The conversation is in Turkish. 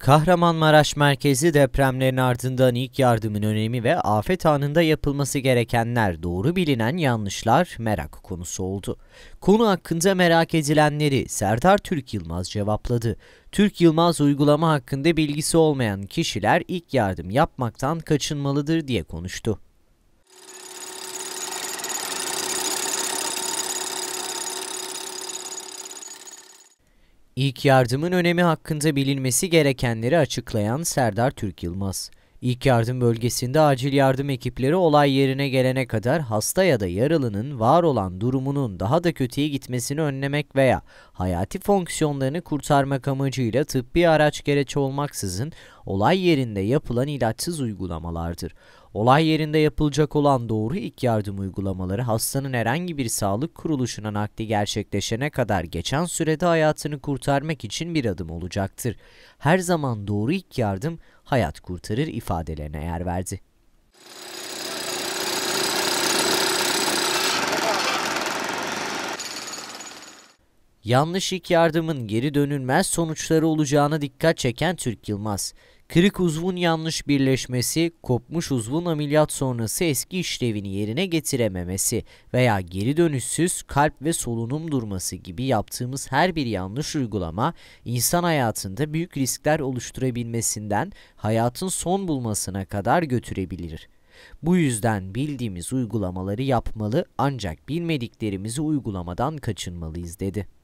Kahramanmaraş merkezi depremlerin ardından ilk yardımın önemi ve afet anında yapılması gerekenler doğru bilinen yanlışlar merak konusu oldu. Konu hakkında merak edilenleri Serdar Türk Yılmaz cevapladı. Türk Yılmaz uygulama hakkında bilgisi olmayan kişiler ilk yardım yapmaktan kaçınmalıdır diye konuştu. İlk yardımın önemi hakkında bilinmesi gerekenleri açıklayan Serdar Türk Yılmaz. İlk yardım bölgesinde acil yardım ekipleri olay yerine gelene kadar hasta ya da yaralının var olan durumunun daha da kötüye gitmesini önlemek veya hayati fonksiyonlarını kurtarmak amacıyla tıbbi araç gereç olmaksızın olay yerinde yapılan ilaçsız uygulamalardır. Olay yerinde yapılacak olan doğru ilk yardım uygulamaları hastanın herhangi bir sağlık kuruluşuna nakli gerçekleşene kadar geçen sürede hayatını kurtarmak için bir adım olacaktır. Her zaman doğru ilk yardım hayat kurtarır ifadelerine yer verdi. Yanlış ilk yardımın geri dönülmez sonuçları olacağına dikkat çeken Türk Yılmaz, kırık uzvun yanlış birleşmesi, kopmuş uzvun ameliyat sonrası eski işlevini yerine getirememesi veya geri dönüşsüz kalp ve solunum durması gibi yaptığımız her bir yanlış uygulama insan hayatında büyük riskler oluşturabilmesinden hayatın son bulmasına kadar götürebilir. Bu yüzden bildiğimiz uygulamaları yapmalı ancak bilmediklerimizi uygulamadan kaçınmalıyız dedi.